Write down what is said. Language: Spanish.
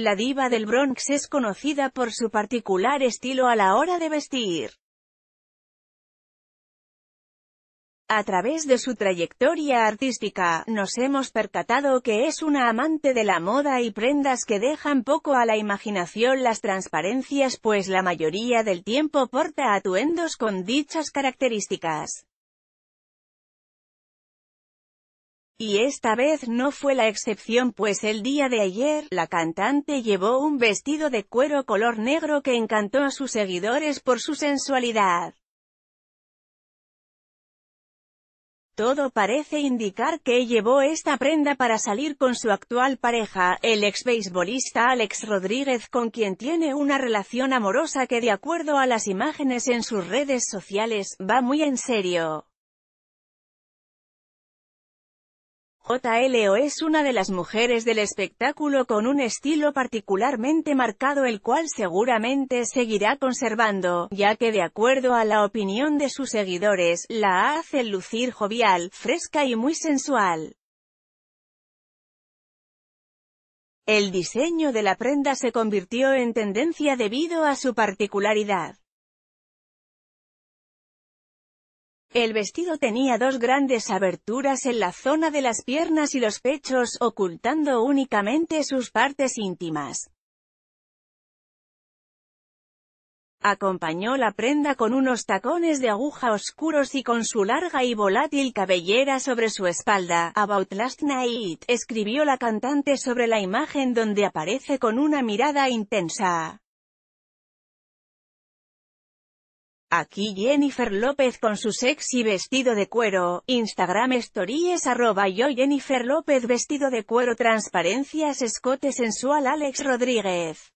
La diva del Bronx es conocida por su particular estilo a la hora de vestir. A través de su trayectoria artística, nos hemos percatado que es una amante de la moda y prendas que dejan poco a la imaginación las transparencias pues la mayoría del tiempo porta atuendos con dichas características. Y esta vez no fue la excepción pues el día de ayer, la cantante llevó un vestido de cuero color negro que encantó a sus seguidores por su sensualidad. Todo parece indicar que llevó esta prenda para salir con su actual pareja, el ex beisbolista Alex Rodríguez con quien tiene una relación amorosa que de acuerdo a las imágenes en sus redes sociales, va muy en serio. JLO es una de las mujeres del espectáculo con un estilo particularmente marcado el cual seguramente seguirá conservando, ya que de acuerdo a la opinión de sus seguidores, la hace lucir jovial, fresca y muy sensual. El diseño de la prenda se convirtió en tendencia debido a su particularidad. El vestido tenía dos grandes aberturas en la zona de las piernas y los pechos, ocultando únicamente sus partes íntimas. Acompañó la prenda con unos tacones de aguja oscuros y con su larga y volátil cabellera sobre su espalda. About Last Night, escribió la cantante sobre la imagen donde aparece con una mirada intensa. Aquí Jennifer López con su sexy vestido de cuero, Instagram stories arroba yo Jennifer López vestido de cuero transparencias escote sensual Alex Rodríguez.